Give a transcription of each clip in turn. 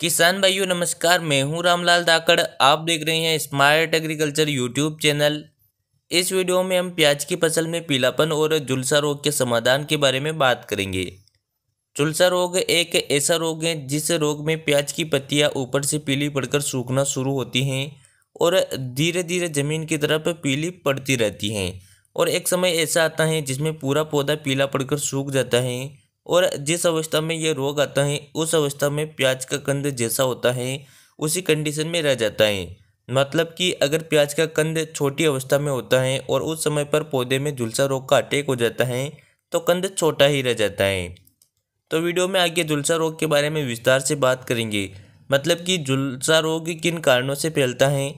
किसान भाइयों नमस्कार मैं हूं रामलाल धाकड़ आप देख रहे हैं स्मार्ट एग्रीकल्चर यूट्यूब चैनल इस वीडियो में हम प्याज की फसल में पीलापन और झुलसा रोग के समाधान के बारे में बात करेंगे झुलसा रोग एक ऐसा रोग है जिस रोग में प्याज की पत्तियां ऊपर से पीली पड़कर सूखना शुरू होती हैं और धीरे धीरे ज़मीन की तरफ पीली पड़ती रहती हैं और एक समय ऐसा आता है जिसमें पूरा पौधा पीला पड़कर सूख जाता है और जिस अवस्था में यह रोग आता है उस अवस्था में प्याज का कंद जैसा होता है उसी कंडीशन में रह जाता है मतलब कि अगर प्याज का कंद छोटी अवस्था में होता है और उस समय पर पौधे में झुलसा रोग का अटैक हो जाता है तो कंद छोटा ही रह जाता है तो वीडियो में आगे झुलसा रोग के बारे में विस्तार से बात करेंगे मतलब कि झुलसा रोग किन कारणों से फैलता है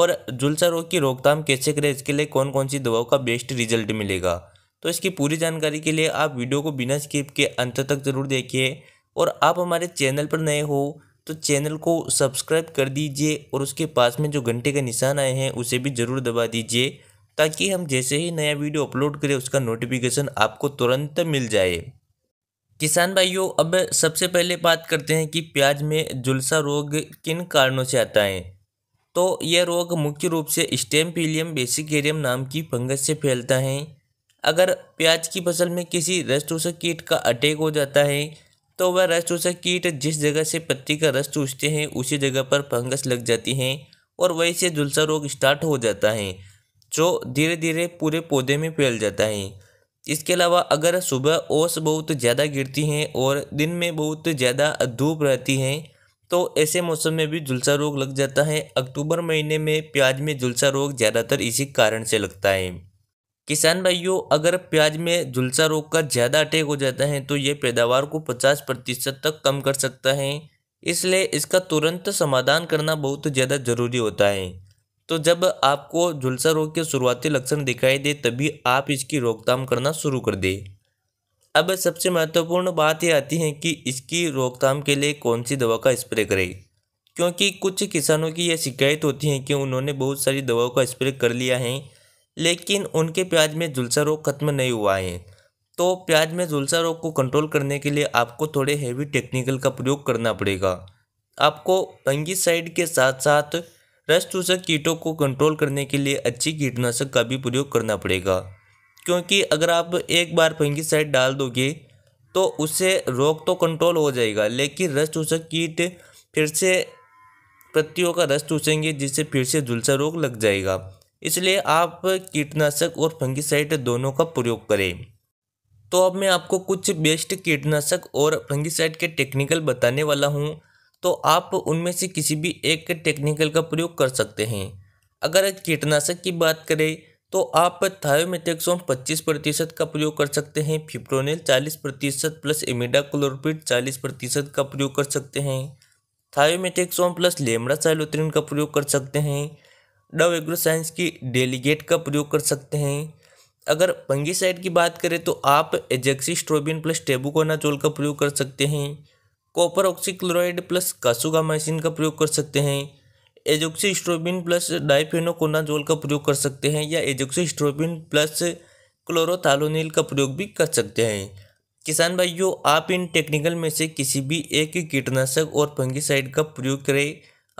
और झुलसा रोग की रोकथाम कैसे करें इसके लिए कौन कौन सी दवाओं का बेस्ट रिजल्ट मिलेगा तो इसकी पूरी जानकारी के लिए आप वीडियो को बिना स्किप के अंत तक ज़रूर देखिए और आप हमारे चैनल पर नए हो तो चैनल को सब्सक्राइब कर दीजिए और उसके पास में जो घंटे का निशान आए हैं उसे भी ज़रूर दबा दीजिए ताकि हम जैसे ही नया वीडियो अपलोड करें उसका नोटिफिकेशन आपको तुरंत मिल जाए किसान भाइयों अब सबसे पहले बात करते हैं कि प्याज में जुलसा रोग किन कारणों से आता है तो यह रोग मुख्य रूप से स्टेम पीलियम बेसिकेरियम नाम की फंगस से फैलता है अगर प्याज की फसल में किसी रस चूसक कीट का अटैक हो जाता है तो वह रस चूसक कीट जिस जगह से पत्ती का रस चूसते हैं उसी जगह पर फंगस लग जाती है और वहीं से झुलसा रोग स्टार्ट हो जाता है जो धीरे धीरे पूरे पौधे में फैल जाता है इसके अलावा अगर सुबह ओस बहुत ज़्यादा गिरती हैं और दिन में बहुत ज़्यादा धूप रहती हैं तो ऐसे मौसम में भी झुलसा रोग लग जाता है अक्टूबर महीने में प्याज में झुलसा रोग ज़्यादातर इसी कारण से लगता है किसान भाइयों अगर प्याज में झुलसा रोग का ज़्यादा अटैक हो जाता है तो ये पैदावार को 50 प्रतिशत तक कम कर सकता है इसलिए इसका तुरंत समाधान करना बहुत ज़्यादा ज़रूरी होता है तो जब आपको झुलसा रोग के शुरुआती लक्षण दिखाई दे तभी आप इसकी रोकथाम करना शुरू कर दें अब सबसे महत्वपूर्ण बात यह आती है कि इसकी रोकथाम के लिए कौन सी दवा का स्प्रे करें क्योंकि कुछ किसानों की यह शिकायत होती है कि उन्होंने बहुत सारी दवाओं का स्प्रे कर लिया है लेकिन उनके प्याज में जुलसा रोग खत्म नहीं हुआ है तो प्याज में जुलसा रोग को कंट्रोल करने के लिए आपको थोड़े हैवी टेक्निकल का प्रयोग करना पड़ेगा आपको साइड के साथ साथ रस चूसक कीटों को कंट्रोल करने के लिए अच्छी कीटनाशक का भी प्रयोग करना पड़ेगा क्योंकि अगर आप एक बार साइड डाल दोगे तो उससे रोग तो कंट्रोल हो जाएगा लेकिन रस चूसक कीट फिर से पत्तियों का रस चूसेंगे जिससे फिर से झुलसा रोग लग जाएगा इसलिए आप कीटनाशक और फंगिसाइड दोनों का प्रयोग करें तो अब मैं आपको कुछ बेस्ट कीटनाशक और फंगिसाइड के टेक्निकल बताने वाला हूँ तो आप उनमें से किसी भी एक टेक्निकल का प्रयोग कर सकते हैं अगर कीटनाशक की बात करें तो आप थायोमेथेक्सोम 25 प्रतिशत का प्रयोग कर सकते हैं फिप्रोनिल 40 प्रतिशत प्लस एमिडा इमिडाक्लोरपिड 40 प्रतिशत का प्रयोग कर सकते हैं थायोमेथेक्सोम प्लस लेमरा साइलोथ्रिन का प्रयोग कर सकते हैं डव एग्रो साइंस की डेलीगेट का प्रयोग कर सकते हैं अगर पंगीसाइड की बात करें तो आप एजेक्सी स्ट्रोबिन प्लस टेबुकोनाचोल का प्रयोग कर सकते हैं कॉपर ऑक्सीक्लोराइड प्लस कासुगामाइसिन का प्रयोग कर सकते हैं एजोक्सी स्ट्रोबिन प्लस डाइफेनोकोनाजोल का प्रयोग कर सकते हैं या एजोक्सी स्ट्रोबिन प्लस क्लोरोथालोनिल का प्रयोग भी कर सकते हैं किसान भाइयों आप इन टेक्निकल में से किसी भी एक कीटनाशक और फंगिसाइड का प्रयोग करें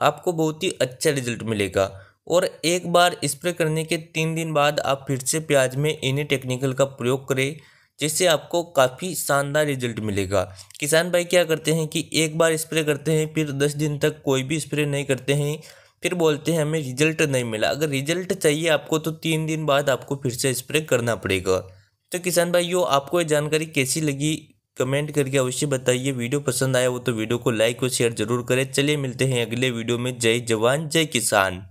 आपको बहुत ही अच्छा रिजल्ट मिलेगा और एक बार स्प्रे करने के तीन दिन बाद आप फिर से प्याज में इन्हीं टेक्निकल का प्रयोग करें जिससे आपको काफ़ी शानदार रिजल्ट मिलेगा किसान भाई क्या करते हैं कि एक बार स्प्रे करते हैं फिर दस दिन तक कोई भी स्प्रे नहीं करते हैं फिर बोलते हैं हमें रिजल्ट नहीं मिला अगर रिजल्ट चाहिए आपको तो तीन दिन बाद आपको फिर से स्प्रे करना पड़ेगा तो किसान यो आपको ये जानकारी कैसी लगी कमेंट करके अवश्य बताइए वीडियो पसंद आया हो तो वीडियो को लाइक और शेयर जरूर करें चलिए मिलते हैं अगले वीडियो में जय जवान जय किसान